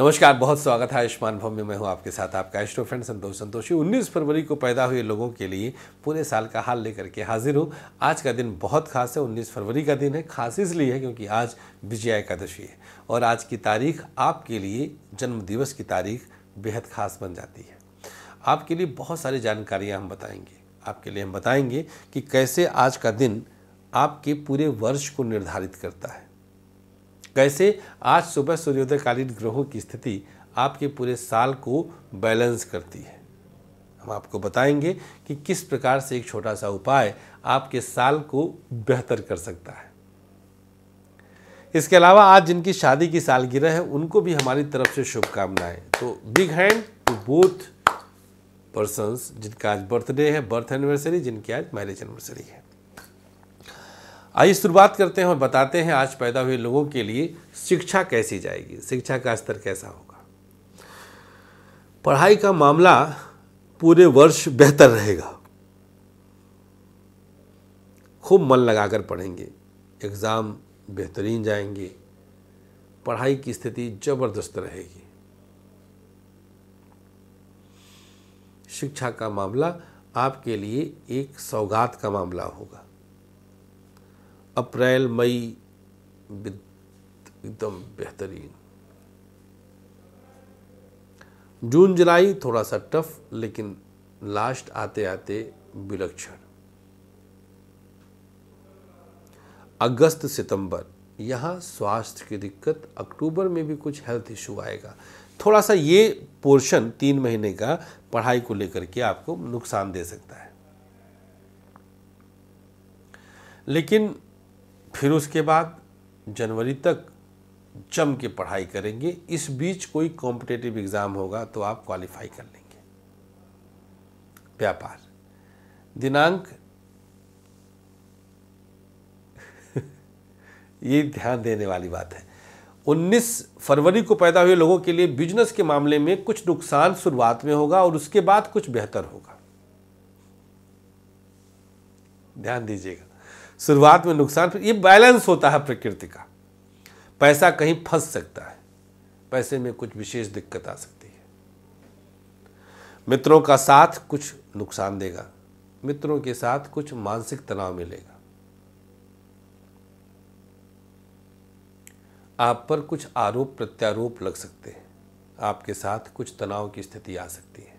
नमस्कार बहुत स्वागत है आयुष्मान भव्य में हूँ आपके साथ आपका एस्ट्रो फ्रेंड संतोष संतोषी 19 फरवरी को पैदा हुए लोगों के लिए पूरे साल का हाल लेकर के हाजिर हूँ आज का दिन बहुत खास है 19 फरवरी का दिन है खास इसलिए है क्योंकि आज विजया एकादशी है और आज की तारीख आपके लिए जन्म दिवस की तारीख बेहद खास बन जाती है आपके लिए बहुत सारी जानकारियाँ हम बताएंगे आपके लिए हम बताएंगे कि कैसे आज का दिन आपके पूरे वर्ष को निर्धारित करता है कैसे आज सुबह सूर्योदयकालीन ग्रहों की स्थिति आपके पूरे साल को बैलेंस करती है हम आपको बताएंगे कि किस प्रकार से एक छोटा सा उपाय आपके साल को बेहतर कर सकता है इसके अलावा आज जिनकी शादी की सालगिरह है उनको भी हमारी तरफ से शुभकामनाएं तो big hand to both person जिनका आज बर्थडे है बर्थ एनिवर्सरी जिनकी आज मैरिज एनिवर्सरी है आइए शुरुआत करते हैं और बताते हैं आज पैदा हुए लोगों के लिए शिक्षा कैसी जाएगी शिक्षा का स्तर कैसा होगा पढ़ाई का मामला पूरे वर्ष बेहतर रहेगा खूब मन लगाकर पढ़ेंगे एग्ज़ाम बेहतरीन जाएंगे पढ़ाई की स्थिति जबरदस्त रहेगी शिक्षा का मामला आपके लिए एक सौगात का मामला होगा अप्रैल मई एकदम बेहतरीन जून जुलाई थोड़ा सा टफ लेकिन लास्ट आते आते विलक्षण अगस्त सितंबर यहां स्वास्थ्य की दिक्कत अक्टूबर में भी कुछ हेल्थ इशू आएगा थोड़ा सा ये पोर्शन तीन महीने का पढ़ाई को लेकर के आपको नुकसान दे सकता है लेकिन फिर उसके बाद जनवरी तक जम के पढ़ाई करेंगे इस बीच कोई कॉम्पिटेटिव एग्ज़ाम होगा तो आप क्वालिफाई कर लेंगे व्यापार दिनांक ये ध्यान देने वाली बात है 19 फरवरी को पैदा हुए लोगों के लिए बिजनेस के मामले में कुछ नुकसान शुरुआत में होगा और उसके बाद कुछ बेहतर होगा ध्यान दीजिएगा शुरुआत में नुकसान फिर ये बैलेंस होता है प्रकृति का पैसा कहीं फंस सकता है पैसे में कुछ विशेष दिक्कत आ सकती है मित्रों का साथ कुछ नुकसान देगा मित्रों के साथ कुछ मानसिक तनाव मिलेगा आप पर कुछ आरोप प्रत्यारोप लग सकते हैं आपके साथ कुछ तनाव की स्थिति आ सकती है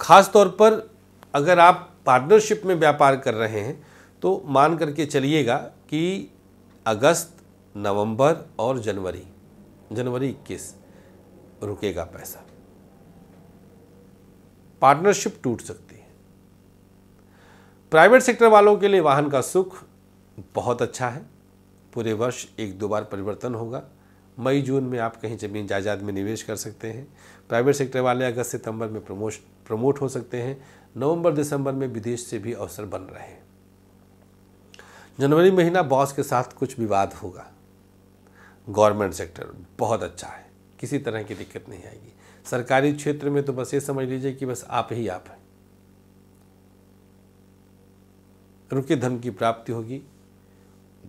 खास तौर पर अगर आप पार्टनरशिप में व्यापार कर रहे हैं तो मान करके चलिएगा कि अगस्त नवंबर और जनवरी जनवरी इक्कीस रुकेगा पैसा पार्टनरशिप टूट सकती है प्राइवेट सेक्टर वालों के लिए वाहन का सुख बहुत अच्छा है पूरे वर्ष एक दो बार परिवर्तन होगा मई जून में आप कहीं जमीन जायदाद में निवेश कर सकते हैं प्राइवेट सेक्टर वाले अगस्त सितंबर में प्रमोश प्रमोट हो सकते हैं नवंबर दिसंबर में विदेश से भी अवसर बन रहे हैं जनवरी महीना बॉस के साथ कुछ विवाद होगा गवर्नमेंट सेक्टर बहुत अच्छा है किसी तरह की दिक्कत नहीं आएगी सरकारी क्षेत्र में तो बस ये समझ लीजिए कि बस आप ही आप हैं रुके धन की प्राप्ति होगी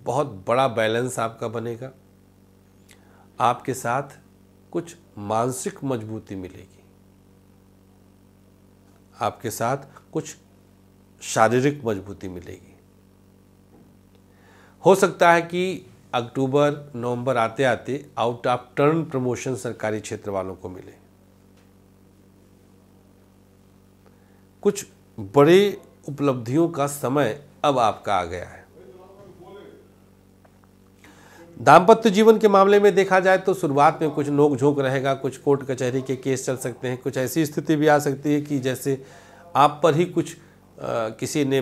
बहुत बड़ा बैलेंस आपका बनेगा आपके साथ कुछ मानसिक मजबूती मिलेगी आपके साथ कुछ शारीरिक मजबूती मिलेगी हो सकता है कि अक्टूबर नवंबर आते आते आउट ऑफ टर्न प्रमोशन सरकारी क्षेत्र वालों को मिले कुछ बड़े उपलब्धियों का समय अब आपका आ गया है दाम्पत्य जीवन के मामले में देखा जाए तो शुरुआत में कुछ नोक झोंक रहेगा कुछ कोर्ट कचहरी के केस चल सकते हैं कुछ ऐसी स्थिति भी आ सकती है कि जैसे आप पर ही कुछ आ, किसी ने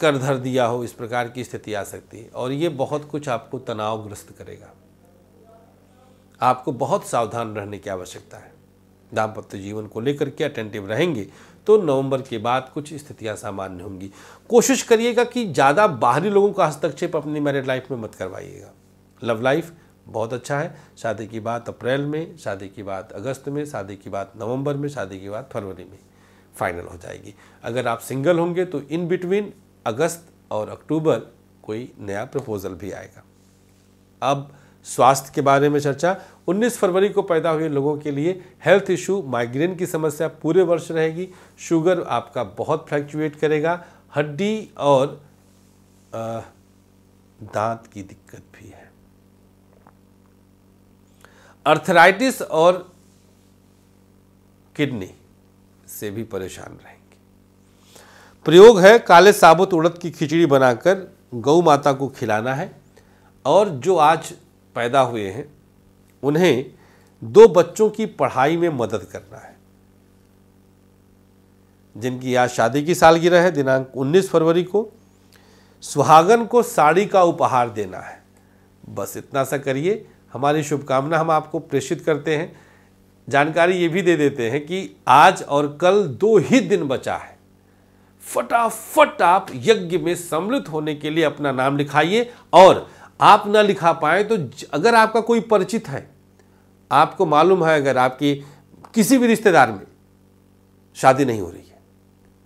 कर धर दिया हो इस प्रकार की स्थिति आ सकती है और ये बहुत कुछ आपको तनावग्रस्त करेगा आपको बहुत सावधान रहने की आवश्यकता है दाम्पत्य जीवन को लेकर के अटेंटिव रहेंगे तो नवंबर के बाद कुछ स्थितियां सामान्य होंगी कोशिश करिएगा कि ज़्यादा बाहरी लोगों का हस्तक्षेप अपनी मैरिड लाइफ में मत करवाइएगा लव लाइफ बहुत अच्छा है शादी की बात अप्रैल में शादी की बात अगस्त में शादी की बात नवंबर में शादी की बात फरवरी में फाइनल हो जाएगी अगर आप सिंगल होंगे तो इन बिटवीन अगस्त और अक्टूबर कोई नया प्रपोजल भी आएगा अब स्वास्थ्य के बारे में चर्चा 19 फरवरी को पैदा हुए लोगों के लिए हेल्थ इशू माइग्रेन की समस्या पूरे वर्ष रहेगी शुगर आपका बहुत फ्लैक्चुएट करेगा हड्डी और दांत की दिक्कत भी है अर्थराइटिस और किडनी से भी परेशान रहेंगे प्रयोग है काले साबुत उड़द की खिचड़ी बनाकर गौ माता को खिलाना है और जो आज पैदा हुए हैं उन्हें दो बच्चों की पढ़ाई में मदद करना है जिनकी आज शादी की सालगिरह है दिनांक 19 फरवरी को सुहागन को साड़ी का उपहार देना है बस इतना सा करिए हमारी शुभकामना हम आपको प्रेषित करते हैं जानकारी ये भी दे देते हैं कि आज और कल दो ही दिन बचा है फटाफट आप यज्ञ में सम्मिलित होने के लिए अपना नाम लिखाइए और आप ना लिखा पाए तो अगर आपका कोई परिचित है आपको मालूम है अगर आपकी किसी भी रिश्तेदार में शादी नहीं हो रही है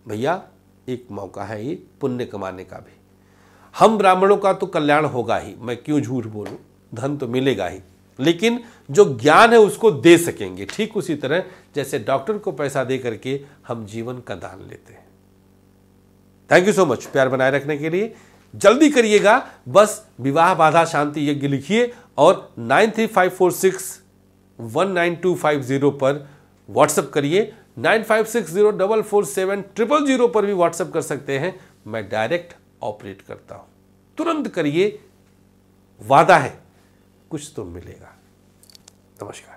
भैया एक मौका है ये पुण्य कमाने का भी हम ब्राह्मणों का तो कल्याण होगा ही मैं क्यों झूठ बोलूं धन तो मिलेगा ही लेकिन जो ज्ञान है उसको दे सकेंगे ठीक उसी तरह जैसे डॉक्टर को पैसा दे करके हम जीवन का दान लेते हैं थैंक यू सो मच प्यार बनाए रखने के लिए जल्दी करिएगा बस विवाह बाधा शांति यज्ञ लिखिए और nine three five four six one nine two five zero पर व्हाट्सअप करिए nine five six zero double four seven triple zero पर भी व्हाट्सअप कर सकते हैं मैं डायरेक्ट ऑपरेट करता हूं तुरंत करिए वादा है कुछ तो मिलेगा नमस्कार